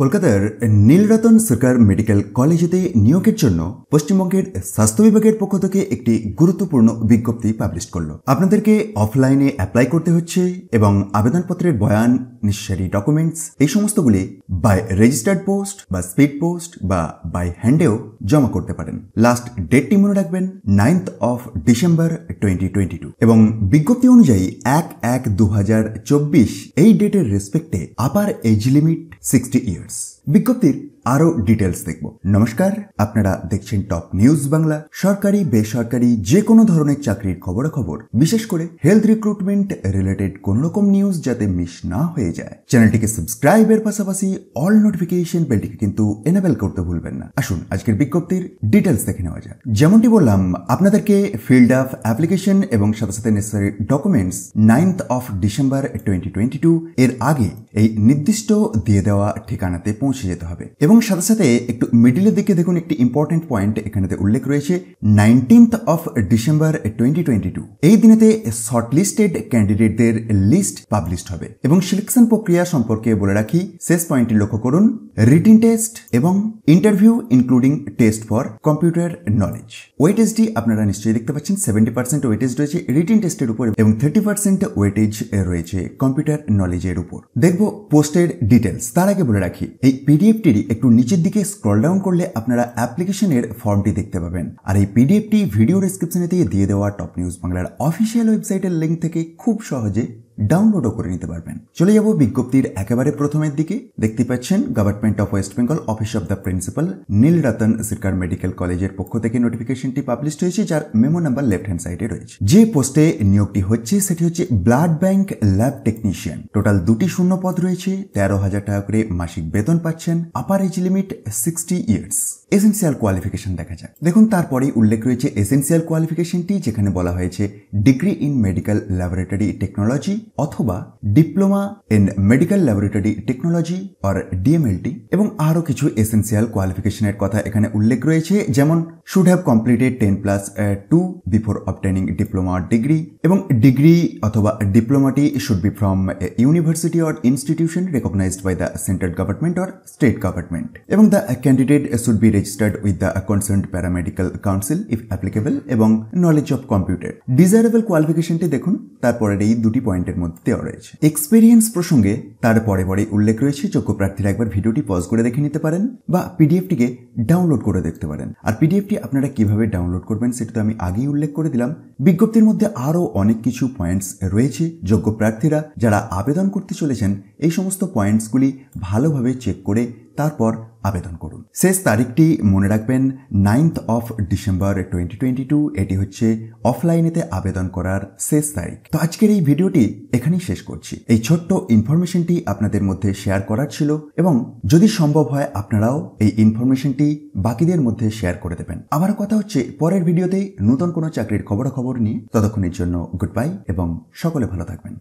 কলকাতার নীলরতন সরকার মেডিকেল কলেজেতে নিয়োগের জন্য পশ্চিমবঙ্গের স্বাস্থ্য বিভাগের পক্ষ থেকে একটি গুরুত্বপূর্ণ বিজ্ঞপ্তি পাবলিশ করল আপনাদেরকে অফলাইনে অ্যাপ্লাই করতে হচ্ছে এবং আবেদনপত্রের বয়ান নিঃসারি ডকুমেন্টস এই সমস্তগুলি বাই রেজিস্টার্ড পোস্ট বা স্পিড পোস্ট বা বাই হ্যান্ডেও জমা করতে পারেন লাস্ট ডেটটি মনে রাখবেন ninth of December twenty twenty two এবং বিজ্ঞপ্তি অনুযায়ী এক এক দু এই ডেটের রেসপেক্টে upper age limit sixty years friends. বিজ্ঞপ্তির আরও ডিটেলস দেখব নমস্কার আপনারা দেখছেন টপ নিউজ বাংলা সরকারি বেসরকারি যে কোনো ধরনের চাকরির খবরাখবর বিশেষ করে হেলথ রিক্রুটমেন্ট রিলেটেড কোন রকম নিউজ যাতে মিস না হয়ে যায় চ্যানেলটিকে সাবস্ক্রাইবের পাশাপাশি অল নোটিফিকেশন বেলটিকে কিন্তু এনেবেল করতে ভুলবেন না আসুন আজকের বিজ্ঞপ্তির ডিটেলস দেখে নেওয়া যাক যেমনটি বললাম আপনাদেরকে ফিল্ড অফ অ্যাপ্লিকেশন এবং সাথে সাথে necessary documents ninth of December twenty twenty two এর আগে এই নির্দিষ্ট দিয়ে দেওয়া ঠিকানাতে পৌঁছ পৌঁছে যেতে হবে এবং সাথে সাথে একটু মিডিলের দিকে দেখুন একটি ইম্পর্টেন্ট পয়েন্ট এখানে উল্লেখ রয়েছে nineteenth of December twenty twenty two এই দিনেতে শর্টলিস্টেড ক্যান্ডিডেটদের লিস্ট পাবলিশ হবে এবং সিলেকশন প্রক্রিয়া সম্পর্কে বলে রাখি শেষ পয়েন্টটি লক্ষ্য করুন রিটিন টেস্ট এবং interview including test for computer knowledge ডি আপনারা নিশ্চয়ই দেখতে পাচ্ছেন সেভেন্টি পার্সেন্ট ওয়েটেজ রয়েছে রিটিন টেস্টের উপর এবং থার্টি পার্সেন্ট ওয়েটেজ রয়েছে কম্পিউটার নলেজের উপর দেখব পোস্টের ডিটেলস তার আগে বলে রাখি এই পিডিএফটির একটু নিচের দিকে স্ক্রল ডাউন করলে আপনারা অ্যাপ্লিকেশনের ফর্মটি দেখতে পাবেন আর এই পিডিএফটি ভিডিও ডিসক্রিপশনে দিয়ে দেওয়া টপ নিউজ বাংলার অফিসিয়াল ওয়েবসাইটের লিঙ্ক থেকে খুব সহজে ডাউনলোডও করে নিতে পারবেন চলে যাব বিজ্ঞপ্তির একেবারে প্রথমের দিকে দেখতে পাচ্ছেন government of West Bengal office of the principal Nil Ratan Sircar medical কলেজের পক্ষ থেকে নোটিফিকেশনটি পাবলিশ হয়েছে যার মেমো নাম্বার লেফট হ্যান্ড সাইডে রয়েছে যে পোস্টে নিয়োগটি হচ্ছে সেটি হচ্ছে blood bank lab technician total দুটি শূন্য পদ রয়েছে তেরো হাজার টাকা করে মাসিক বেতন পাচ্ছেন upper age limit sixty years essential qualification দেখা যায় দেখুন তারপরে উল্লেখ রয়েছে এসেন্সিয়াল কোয়ালিফিকেশনটি যেখানে বলা হয়েছে degree in medical laboratory technology অথবা diploma in medical laboratory technology or DMLT এবং আরও কিছু এসেন্সিয়াল কোয়ালিফিকেশনের কথা এখানে উল্লেখ রয়েছে যেমন should have completed ten plus two before obtaining diploma degree এবং ডিগ্রি অথবা ডিপ্লোমাটি should be from university or institution recognised by the central government or state government এবং the candidate should be registered with the concern paramedical council if applicable এবং knowledge of computer desirable কোয়ালিফিকেশনটি দেখুন তারপরের এই দুটি পয়েন্টের এর মধ্যে দেওয়া রয়েছে এক্সপিরিয়েন্স প্রসঙ্গে তার পরে পরে উল্লেখ রয়েছে যোগ্য প্রার্থীরা একবার ভিডিওটি পজ করে দেখে নিতে পারেন বা পিডিএফটিকে ডাউনলোড করে দেখতে পারেন আর পিডিএফটি আপনারা কিভাবে ডাউনলোড করবেন সেটা তো আমি আগেই উল্লেখ করে দিলাম বিজ্ঞপ্তির মধ্যে আরও অনেক কিছু পয়েন্টস রয়েছে যোগ্য প্রার্থীরা যারা আবেদন করতে চলেছেন এই সমস্ত পয়েন্টসগুলি ভালোভাবে চেক করে তারপর আবেদন করুন শেষ তারিখটি মনে রাখবেন ninth of December twenty twenty two এটি হচ্ছে অফলাইনেতে আবেদন করার শেষ তারিখ তো আজকের এই ভিডিওটি এখানেই শেষ করছি এই ছোট্ট ইনফরমেশনটি আপনাদের মধ্যে শেয়ার করার ছিল এবং যদি সম্ভব হয় আপনারাও এই ইনফরমেশনটি বাকিদের মধ্যে শেয়ার করে দেবেন আবার কথা হচ্ছে পরের ভিডিওতে নতুন কোনো চাকরির খবরাখবর নিয়ে ততক্ষণের জন্য গুড বাই এবং সকলে ভালো থাকবেন